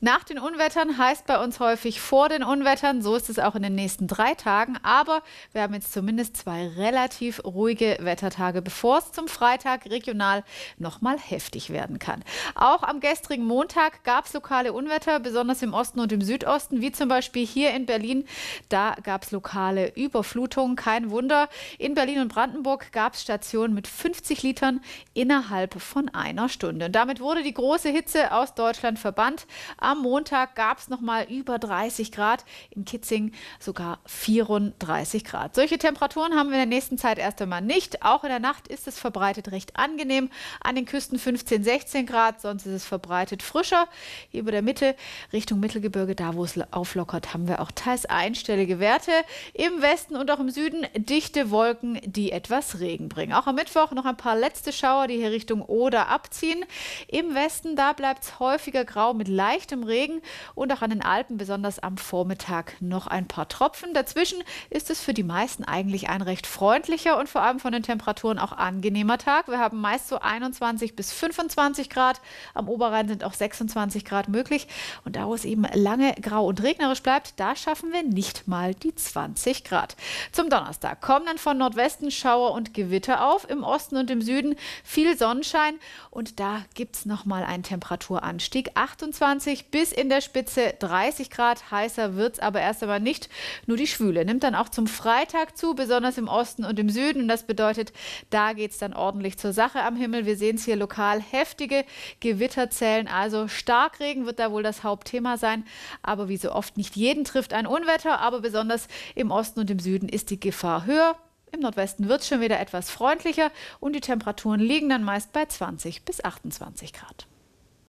Nach den Unwettern heißt bei uns häufig vor den Unwettern. So ist es auch in den nächsten drei Tagen. Aber wir haben jetzt zumindest zwei relativ ruhige Wettertage, bevor es zum Freitag regional nochmal heftig werden kann. Auch am gestrigen Montag gab es lokale Unwetter, besonders im Osten und im Südosten, wie zum Beispiel hier in Berlin. Da gab es lokale Überflutungen. Kein Wunder. In Berlin und Brandenburg gab es Stationen mit 50 Litern innerhalb von einer Stunde. Und damit wurde die große Hitze aus Deutschland verbannt. Am Montag gab es nochmal über 30 Grad, in Kitzing sogar 34 Grad. Solche Temperaturen haben wir in der nächsten Zeit erst einmal nicht. Auch in der Nacht ist es verbreitet recht angenehm. An den Küsten 15, 16 Grad, sonst ist es verbreitet frischer. Hier über der Mitte Richtung Mittelgebirge, da wo es auflockert, haben wir auch teils einstellige Werte. Im Westen und auch im Süden dichte Wolken, die etwas Regen bringen. Auch am Mittwoch noch ein paar letzte Schauer, die hier Richtung Oder abziehen. Im Westen, da bleibt es häufiger grau mit leichtem im Regen und auch an den Alpen, besonders am Vormittag, noch ein paar Tropfen. Dazwischen ist es für die meisten eigentlich ein recht freundlicher und vor allem von den Temperaturen auch angenehmer Tag. Wir haben meist so 21 bis 25 Grad. Am Oberrhein sind auch 26 Grad möglich. Und da, wo es eben lange grau und regnerisch bleibt, da schaffen wir nicht mal die 20 Grad. Zum Donnerstag kommen dann von Nordwesten Schauer und Gewitter auf. Im Osten und im Süden viel Sonnenschein. Und da gibt es nochmal einen Temperaturanstieg. 28 bis in der Spitze 30 Grad. Heißer wird es aber erst einmal nicht. Nur die Schwüle nimmt dann auch zum Freitag zu, besonders im Osten und im Süden. Und das bedeutet, da geht es dann ordentlich zur Sache am Himmel. Wir sehen es hier lokal heftige Gewitterzellen. Also Starkregen wird da wohl das Hauptthema sein. Aber wie so oft, nicht jeden trifft ein Unwetter. Aber besonders im Osten und im Süden ist die Gefahr höher. Im Nordwesten wird es schon wieder etwas freundlicher und die Temperaturen liegen dann meist bei 20 bis 28 Grad.